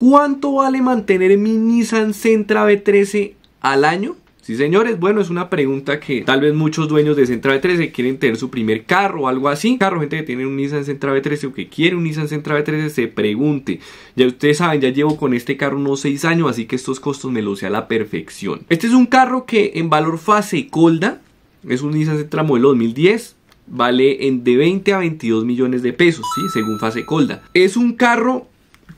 ¿Cuánto vale mantener mi Nissan Sentra B13 al año? Sí, señores, bueno, es una pregunta que tal vez muchos dueños de Sentra B13 quieren tener su primer carro o algo así. Carro, gente que tiene un Nissan Sentra B13 o que quiere un Nissan Sentra B13, se pregunte. Ya ustedes saben, ya llevo con este carro unos 6 años, así que estos costos me los sé a la perfección. Este es un carro que en valor fase colda, es un Nissan Sentra modelo 2010, vale en de 20 a 22 millones de pesos, ¿sí? Según fase colda. Es un carro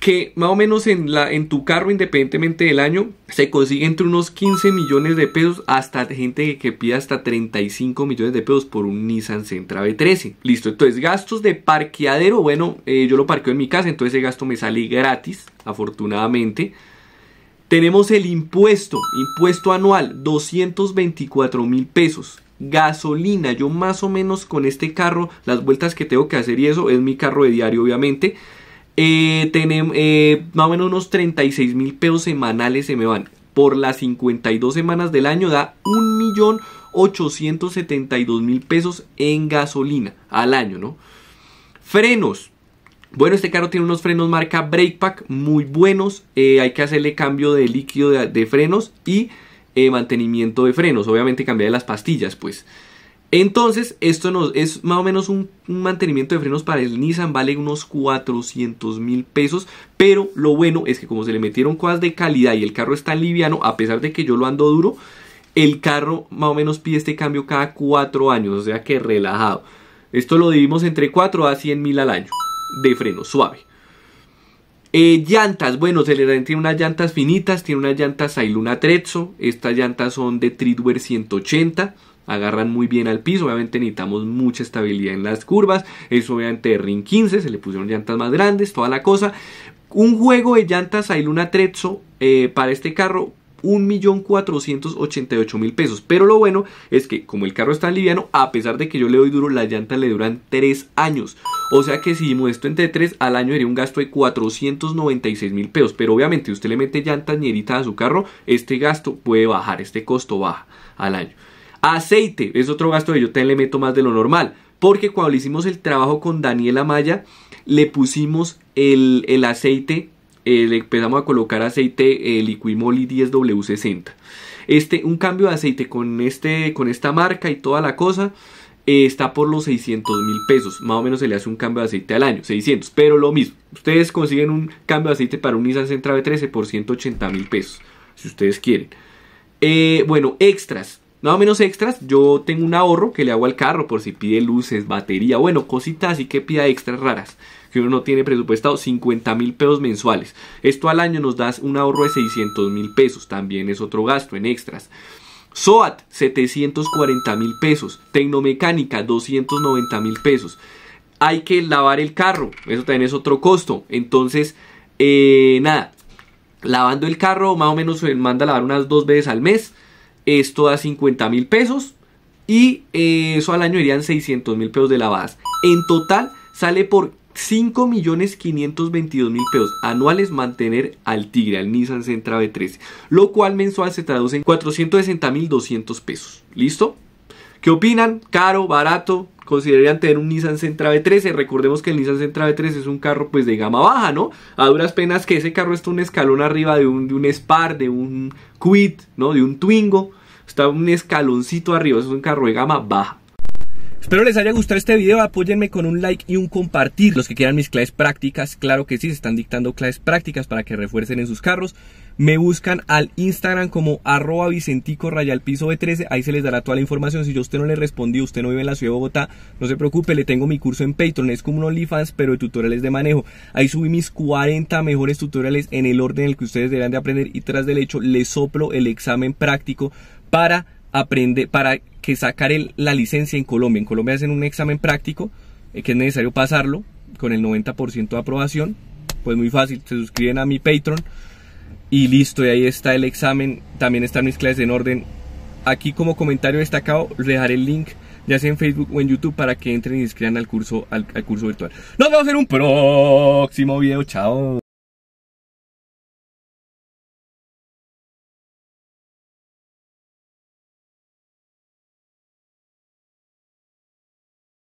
que más o menos en, la, en tu carro, independientemente del año, se consigue entre unos 15 millones de pesos hasta gente que, pide hasta 35 millones de pesos por un Nissan Sentra B13. Listo, entonces gastos de parqueadero, bueno, eh, yo lo parqueo en mi casa, entonces ese gasto me sale gratis, afortunadamente. Tenemos el impuesto, impuesto anual, 224 mil pesos. Gasolina, yo más o menos con este carro, las vueltas que tengo que hacer y eso, es mi carro de diario obviamente. Eh, tenemos eh, más o menos unos 36 mil pesos semanales se me van. Por las 52 semanas del año da mil pesos en gasolina al año, ¿no? Frenos. Bueno, este carro tiene unos frenos marca Brake Pack muy buenos. Eh, hay que hacerle cambio de líquido de, frenos y mantenimiento de frenos. Obviamente cambiar las pastillas, pues. Entonces, esto es más o menos un, mantenimiento de frenos para el Nissan, vale unos 400 mil pesos, pero lo bueno es que como se le metieron cosas de calidad y el carro está liviano, a pesar de que yo lo ando duro, el carro más o menos pide este cambio cada 4 años, o sea que relajado. Esto lo dividimos entre 4 a 100 mil al año de freno suave. Eh, llantas, bueno, se le tiene unas llantas finitas, tiene unas llantas Ailuna Trezzo, estas llantas son de Treadwear 180, agarran muy bien al piso, obviamente necesitamos mucha estabilidad en las curvas, es obviamente de 15, se le pusieron llantas más grandes, toda la cosa. Un juego de llantas Ailuna Tretzo eh, para este carro 1.488.000 pesos. Pero lo bueno es que como el carro está liviano, a pesar de que yo le doy duro, las llantas le duran 3 años. O sea que si en t 3 al año sería un gasto de 496 mil pesos. Pero obviamente usted le mete llantas ñeritas a su carro, este gasto puede bajar, este costo baja al año. Aceite es otro gasto que yo también le meto más de lo normal. Porque cuando le hicimos el trabajo con Daniela Amaya, le pusimos el, el aceite, eh, le empezamos a colocar aceite el eh, Liquimoli 10W60. Este, un cambio de aceite con, este, con esta marca y toda la cosa, eh, está por los 600 mil pesos. Más o menos se le hace un cambio de aceite al año, 600. Pero lo mismo, ustedes consiguen un cambio de aceite para un Nissan Sentra de 13 por 180 mil pesos, si ustedes quieren. Eh, bueno, extras. Más o menos extras, yo tengo un ahorro que le hago al carro por si pide luces, batería, bueno, cositas y que pida extras raras que uno no tiene presupuestado 50 mil pesos mensuales. Esto al año nos da un ahorro de 600 mil pesos, también es otro gasto en extras. SOAT, 740 mil pesos. Tecnomecánica, 290 mil pesos. Hay que lavar el carro, eso también es otro costo. Entonces, eh, nada, lavando el carro, más o menos se manda a lavar unas dos veces al mes. Esto da 50 mil pesos. Y eh, eso al año irían 600 mil pesos de lavadas. En total sale por 5.522.000 pesos anuales mantener al Tigre, al Nissan Sentra B13, lo cual mensual se traduce en 460.200 pesos. ¿Listo? ¿Qué opinan? ¿Caro? ¿Barato? ¿Considerarían tener un Nissan Sentra B13? Recordemos que el Nissan Sentra B13 es un carro pues de gama baja, ¿no? A duras penas que ese carro está un escalón arriba de un, de un Spar, de un Quid, ¿no? De un Twingo. Está un escaloncito arriba, es un carro de gama baja. Espero les haya gustado este video, apóyenme con un like y un compartir. Los que quieran mis clases prácticas, claro que sí, se están dictando clases prácticas para que refuercen en sus carros. Me buscan al Instagram como arroba vicentico piso B13, ahí se les dará toda la información. Si yo a usted no le respondí, usted no vive en la ciudad de Bogotá, no se preocupe, le tengo mi curso en Patreon, es como un OnlyFans, pero de tutoriales de manejo. Ahí subí mis 40 mejores tutoriales en el orden en el que ustedes deberán de aprender y tras del hecho les soplo el examen práctico para aprende, para que sacar la licencia en Colombia. En Colombia hacen un examen práctico eh, que es necesario pasarlo con el 90% de aprobación. Pues muy fácil, se suscriben a mi Patreon y listo, y ahí está el examen. También están mis clases en orden. Aquí como comentario destacado, dejaré el link ya sea en Facebook o en YouTube para que entren y inscriban al curso, al curso virtual. Nos vemos en un próximo video. Chao.